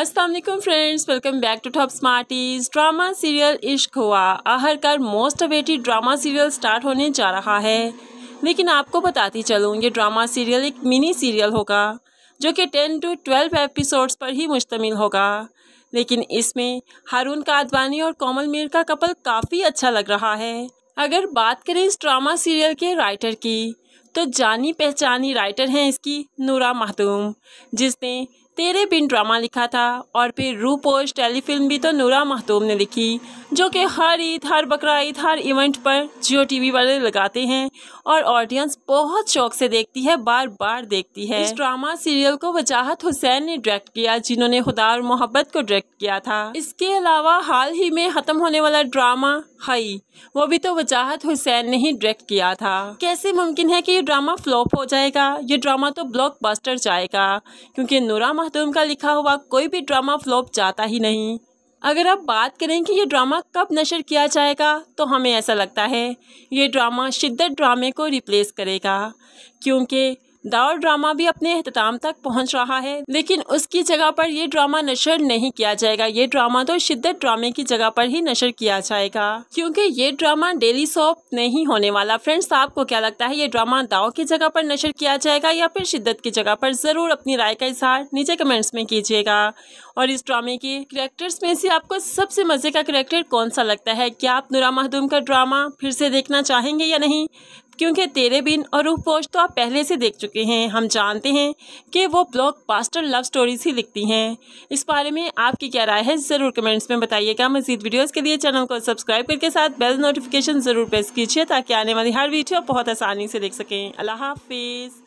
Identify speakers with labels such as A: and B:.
A: Aslam friends welcome back to top smarties drama serial Ishq Hua आहर कर most awaited drama serial start होने जा रहा है लेकिन आपको बताती चलूँ ये ड्रामा सीरियल एक मिनी सीरियल होगा जो कि टेन टू ट्वेल्व एपिसोड्स पर ही मुश्तमिल होगा लेकिन इसमें हारून कादवानी और कोमल मीर का कपल काफ़ी अच्छा लग रहा है अगर बात करें इस ड्रामा सीरियल के राइटर की तो जानी पहचानी राइटर हैं इसकी नूरा महतूम जिसने तेरे बिन ड्रामा लिखा था और फिर रूपोज टेलीफिल्म भी तो नूरा महतूम ने लिखी जो कि हर ईद हर बकरा ईद हर इवेंट पर जियो टीवी वाले लगाते हैं और ऑडियंस बहुत शौक से देखती है बार बार देखती है इस ड्रामा सीरियल को वजाहत हुसैन ने डायरेक्ट किया जिन्होंने खुदा और मोहब्बत को डायरेक्ट किया था इसके अलावा हाल ही में ख़त्म होने वाला ड्रामा हई वो भी तो वजाहत हुसैन ने ही डायरेक्ट किया था कैसे मुमकिन है की ये ड्रामा फ्लॉप हो जाएगा ये ड्रामा तो ब्लॉक जाएगा क्योंकि नूरा तो उनका लिखा हुआ कोई भी ड्रामा फ्लॉप जाता ही नहीं अगर आप बात करें कि यह ड्रामा कब नशर किया जाएगा तो हमें ऐसा लगता है ये ड्रामा शिद्दत ड्रामे को रिप्लेस करेगा क्योंकि दावर ड्रामा भी अपने अहतमाम तक पहुंच रहा है लेकिन उसकी जगह पर यह ड्रामा नशर नहीं किया जाएगा ये ड्रामा तो शिद्दत ड्रामे की जगह पर ही नशर किया जाएगा क्योंकि ये ड्रामा डेली सॉप नहीं होने वाला फ्रेंड्स आपको क्या लगता है ये ड्रामा दाव की जगह पर नशर किया जाएगा या फिर शिद्दत की जगह पर जरूर अपनी राय का इजहार नीचे कमेंट्स में कीजिएगा और इस ड्रामे के करेक्टर्स में से आपको सबसे मजे का करेक्टर कौन सा लगता है क्या आप नुरा महदूम का ड्रामा फिर से देखना चाहेंगे या नहीं क्योंकि तेरे बिन और रूह पोश तो आप पहले से देख चुके हैं हम जानते हैं कि वो ब्लॉग पास्टर लव स्टोरीज ही लिखती हैं इस बारे में आपकी क्या राय है ज़रूर कमेंट्स में बताइएगा मजीद वीडियोज़ के लिए चैनल को सब्सक्राइब करके साथ बेल नोटिफिकेशन ज़रूर प्रेस कीजिए ताकि आने वाली हर वीडियो बहुत आसानी से देख सकें अल्लाह हाफिज़